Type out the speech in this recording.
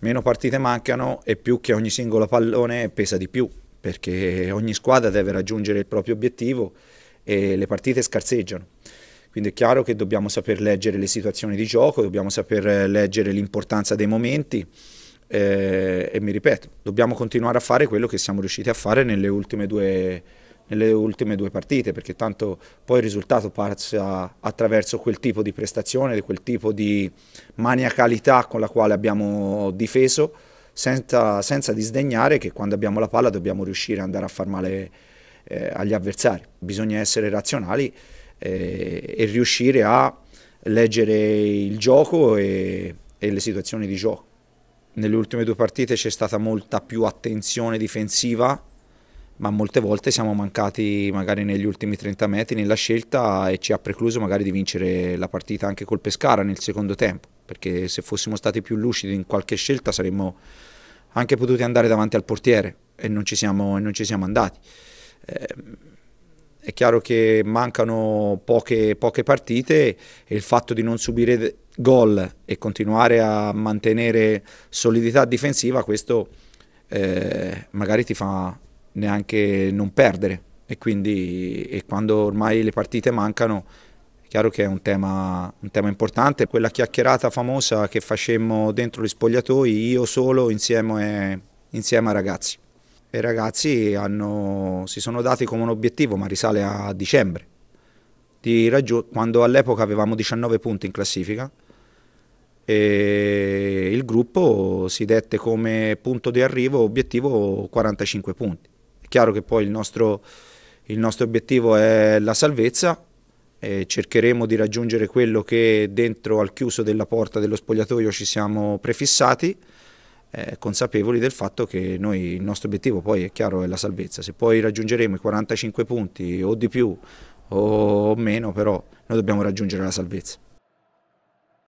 meno partite mancano e più che ogni singolo pallone pesa di più, perché ogni squadra deve raggiungere il proprio obiettivo e le partite scarseggiano. Quindi è chiaro che dobbiamo saper leggere le situazioni di gioco, dobbiamo saper leggere l'importanza dei momenti eh, e mi ripeto, dobbiamo continuare a fare quello che siamo riusciti a fare nelle ultime due partite nelle ultime due partite, perché tanto poi il risultato passa attraverso quel tipo di prestazione, quel tipo di maniacalità con la quale abbiamo difeso, senza, senza disdegnare che quando abbiamo la palla dobbiamo riuscire ad andare a far male eh, agli avversari. Bisogna essere razionali eh, e riuscire a leggere il gioco e, e le situazioni di gioco. Nelle ultime due partite c'è stata molta più attenzione difensiva ma molte volte siamo mancati magari negli ultimi 30 metri nella scelta e ci ha precluso magari di vincere la partita anche col Pescara nel secondo tempo, perché se fossimo stati più lucidi in qualche scelta saremmo anche potuti andare davanti al portiere e non ci siamo, non ci siamo andati. Eh, è chiaro che mancano poche, poche partite e il fatto di non subire gol e continuare a mantenere solidità difensiva, questo eh, magari ti fa neanche non perdere e quindi e quando ormai le partite mancano è chiaro che è un tema, un tema importante. Quella chiacchierata famosa che facemmo dentro gli spogliatoi, io solo insieme, insieme ai ragazzi. I ragazzi hanno, si sono dati come un obiettivo, ma risale a dicembre, di quando all'epoca avevamo 19 punti in classifica e il gruppo si dette come punto di arrivo obiettivo 45 punti Chiaro che poi il nostro, il nostro obiettivo è la salvezza, cercheremo di raggiungere quello che dentro al chiuso della porta dello spogliatoio ci siamo prefissati, eh, consapevoli del fatto che noi, il nostro obiettivo poi è chiaro è la salvezza. Se poi raggiungeremo i 45 punti o di più o meno, però noi dobbiamo raggiungere la salvezza.